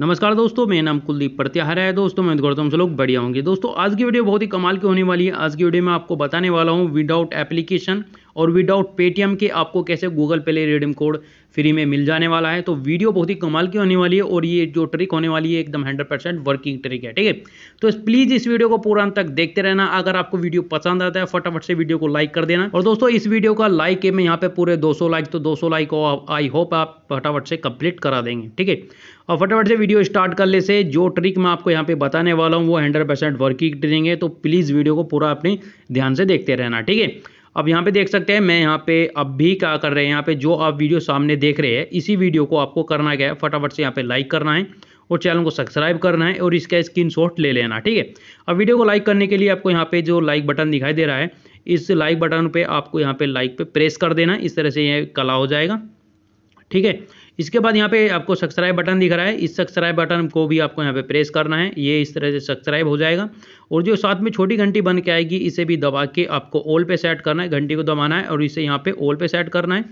नमस्कार दोस्तों मेरा नाम कुलदीप प्रत्याहार है दोस्तों मैं गौरतम से लोग बढ़िया होंगे दोस्तों आज की वीडियो बहुत ही कमाल की होने वाली है आज की वीडियो में आपको बताने वाला हूँ विदाउट एप्लीकेशन और विदाउट पेटीएम के आपको कैसे गूगल पे ले रिडीम कोड फ्री में मिल जाने वाला है तो वीडियो बहुत ही कमाल की होने वाली है और ये जो ट्रिक होने वाली है एकदम हंड्रेड परसेंट वर्किंग ट्रिक है ठीक है तो प्लीज़ इस वीडियो को पूरा अंत तक देखते रहना अगर आपको वीडियो पसंद आता है फटाफट से वीडियो को लाइक कर देना और दोस्तों इस वीडियो का लाइक है मैं यहाँ पे पूरे दो लाइक तो दो लाइक आई होप आप फटाफट से कंप्लीट करा देंगे ठीक है और फटाफट से वीडियो स्टार्ट कर ले से जो ट्रिक मैं आपको यहाँ पे बताने वाला हूँ वो हंड्रेड परसेंट वर्किंग ट्रिक है तो प्लीज़ वीडियो को पूरा अपने ध्यान से देखते रहना ठीक है अब यहाँ पे देख सकते हैं मैं यहाँ पे अब भी क्या कर रहे हैं यहाँ पे जो आप वीडियो सामने देख रहे हैं इसी वीडियो को आपको करना क्या है फटाफट से यहाँ पे लाइक करना है और चैनल को सब्सक्राइब करना है और इसका स्क्रीन ले लेना ठीक है अब वीडियो को लाइक करने के लिए आपको यहाँ पे जो लाइक बटन दिखाई दे रहा है इस लाइक बटन पर आपको यहाँ पे लाइक पर प्रेस कर देना इस तरह से ये कला हो जाएगा ठीक है इसके बाद यहाँ पे आपको सब्सक्राइब बटन दिख रहा है इस सब्सक्राइब बटन को भी आपको यहाँ पे प्रेस करना है ये इस तरह से सब्सक्राइब हो जाएगा और जो साथ में छोटी घंटी बन के आएगी इसे भी दबा के आपको ऑल पे सेट करना है घंटी को दबाना है और इसे यहाँ पे ऑल पे सेट करना है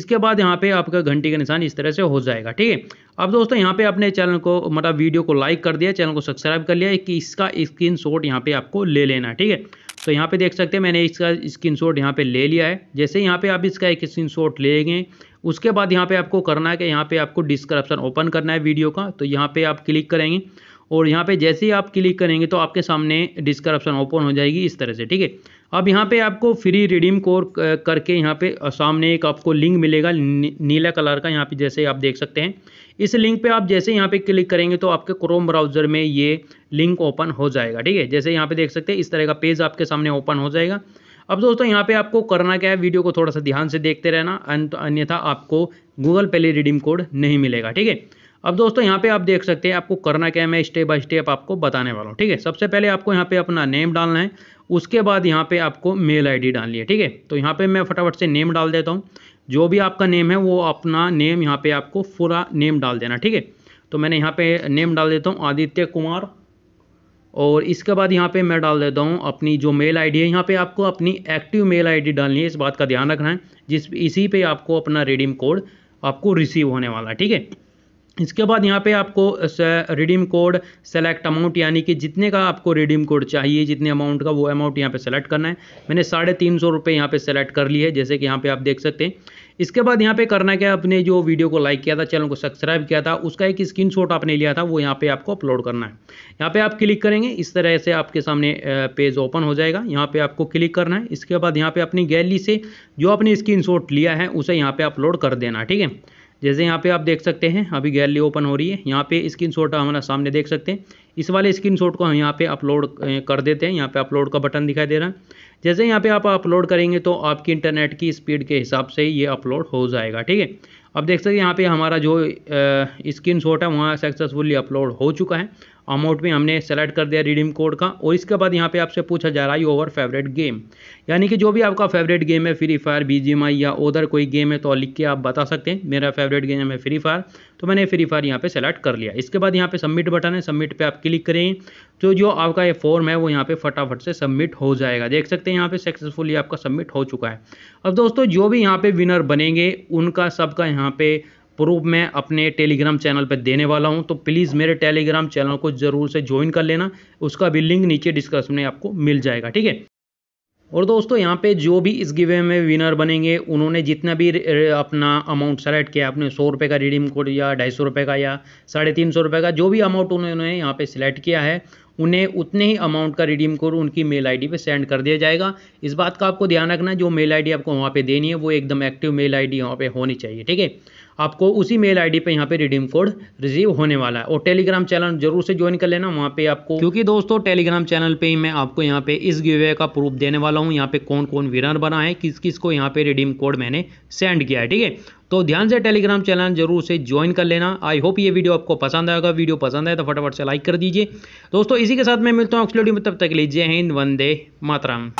इसके बाद यहाँ पे आपका घंटी का निशान इस तरह से हो जाएगा ठीक है अब दोस्तों यहाँ पे आपने चैनल को मतलब वीडियो को लाइक कर दिया चैनल को सब्सक्राइब कर लिया कि इसका स्क्रीन शॉट यहाँ पे आपको ले लेना है ठीक है तो यहाँ पे देख सकते हैं मैंने इसका स्क्रीन शॉट यहाँ पे ले लिया है जैसे यहाँ पे आप इसका एक स्क्रीन शॉट लेंगे उसके बाद यहाँ पे आपको करना है कि यहाँ पे आपको डिस्क्रिप्शन ओपन करना है वीडियो का तो यहाँ पे आप क्लिक करेंगे और यहाँ पे जैसे ही आप क्लिक करेंगे तो आपके सामने डिस्क्रिप्शन ओपन हो जाएगी इस तरह से ठीक है अब यहाँ पे आपको फ्री रिडीम कोर करके यहाँ पे सामने एक आपको लिंक मिलेगा नीला कलर का यहाँ पे जैसे आप देख सकते हैं इस लिंक पे आप जैसे यहाँ पे क्लिक करेंगे तो आपके क्रोम ब्राउजर में ये लिंक ओपन हो जाएगा ठीक है जैसे यहाँ पे देख सकते हैं इस तरह का पेज आपके सामने ओपन हो जाएगा अब दोस्तों यहाँ पे आपको करना क्या है वीडियो को थोड़ा सा ध्यान से देखते रहना अन्यथा आपको गूगल पे रिडीम कोड नहीं मिलेगा ठीक है अब दोस्तों यहाँ पे आप देख सकते हैं आपको करना क्या है मैं स्टेप बाय स्टेप आपको बताने वाला हूँ ठीक है सबसे पहले आपको यहाँ पे अपना नेम डालना है उसके बाद यहाँ पे आपको मेल आईडी डालनी है ठीक है तो यहाँ पे मैं फटाफट से नेम डाल देता हूँ जो भी आपका नेम है वो अपना नेम यहाँ पे आपको पूरा नेम डाल देना ठीक है तो मैंने यहाँ पे नेम डाल देता हूँ आदित्य कुमार और इसके बाद यहाँ पे मैं डाल देता हूँ अपनी जो मेल आईडी है यहाँ पे आपको अपनी एक्टिव मेल आईडी डालनी है इस बात का ध्यान रखना है जिस इसी पे आपको अपना रिडीम कोड आपको रिसीव होने वाला है ठीक है इसके बाद यहाँ पे आपको रिडीम कोड सेलेक्ट अमाउंट यानी कि जितने का आपको रिडीम कोड चाहिए जितने अमाउंट का वो अमाउंट यहाँ पे सेलेक्ट करना है मैंने साढ़े तीन सौ रुपये यहाँ पर सेलेक्ट कर ली है जैसे कि यहाँ पे आप देख सकते हैं इसके बाद यहाँ पे करना क्या अपने जो वीडियो को लाइक किया था चैनल को सब्सक्राइब किया था उसका एक स्क्रीन आपने लिया था वो यहाँ पे आपको अपलोड करना है यहाँ पे आप क्लिक करेंगे इस तरह से आपके सामने पेज ओपन हो जाएगा यहाँ पे आपको क्लिक करना है इसके बाद यहाँ पे अपनी गैलरी से जो आपने स्क्रीन लिया है उसे यहाँ पे अपलोड कर देना ठीक है जैसे यहाँ पे आप देख सकते हैं अभी गैलरी ओपन हो रही है यहाँ पे स्क्रीन शॉट हमारा सामने देख सकते हैं इस वाले स्क्रीन शॉट को हम यहाँ पे अपलोड कर देते हैं यहाँ पे अपलोड का बटन दिखाई दे रहा है जैसे यहाँ पे आप अपलोड करेंगे तो आपकी इंटरनेट की स्पीड के हिसाब से ये अपलोड हो जाएगा ठीक है अब देख सकते हैं यहाँ पे हमारा जो स्क्रीन शॉट है वहाँ सक्सेसफुली अपलोड हो चुका है अमाउंट में हमने सेलेक्ट कर दिया रिडीम कोड का और इसके बाद यहाँ पे आपसे पूछा जा रहा है ओवर फेवरेट गेम यानी कि जो भी आपका फेवरेट गेम है फ्री फायर बी या उधर कोई गेम है तो लिख के आप बता सकते हैं मेरा फेवरेट गेम है फ्री फायर तो मैंने फ्री फायर यहाँ पे सेलेक्ट कर लिया इसके बाद यहाँ पे सबमिट बटन है सबमिट पर आप क्लिक करें तो जो आपका ये फॉर्म है वो यहाँ पे फटाफट से सबमिट हो जाएगा देख सकते हैं यहाँ पे सक्सेसफुली आपका सबमिट हो चुका है अब दोस्तों जो भी यहाँ पे विनर बनेंगे उनका सबका यहाँ पे प्रूफ मैं अपने टेलीग्राम चैनल पर देने वाला हूँ तो प्लीज़ मेरे टेलीग्राम चैनल को ज़रूर से ज्वाइन कर लेना उसका भी लिंक नीचे डिस्क्रिप्शन में आपको मिल जाएगा ठीक है और दोस्तों यहाँ पे जो भी इस गिवे में विनर बनेंगे उन्होंने जितना भी अपना अमाउंट सेलेक्ट किया आपने सौ रुपये का रिडीम कोड या ढाई सौ रुपये का या साढ़े तीन सौ रुपये का जो भी अमाउंट उन्होंने यहाँ पे सिलेक्ट किया है उन्हें उतने ही अमाउंट का रिडीम कोड उनकी मेल आईडी पे सेंड कर दिया जाएगा इस बात का आपको ध्यान रखना जो मेल आई आपको वहाँ पर देनी है वो एकदम एक्टिव मेल आई डी वहाँ पर होनी चाहिए ठीक है आपको उसी मेल आईडी पे यहाँ पे रिडीम कोड रिसीव होने वाला है और टेलीग्राम चैनल जरूर से ज्वाइन कर लेना वहाँ पे आपको क्योंकि दोस्तों टेलीग्राम चैनल पे ही मैं आपको यहाँ पे इस गिवे का प्रूफ देने वाला हूँ यहाँ पे कौन कौन विनर बना है किस किस को यहाँ पे रिडीम कोड मैंने सेंड किया है ठीक है तो ध्यान से टेलीग्राम चैनल जरूर से ज्वाइन कर लेना आई होप ये वीडियो आपको पसंद आएगा वीडियो पसंद आए तो फटाफट से लाइक कर दीजिए दोस्तों इसी के साथ मैं मिलता हूँ अक्सलोडी में तब तक लीजिए हिंद वंदे मातरम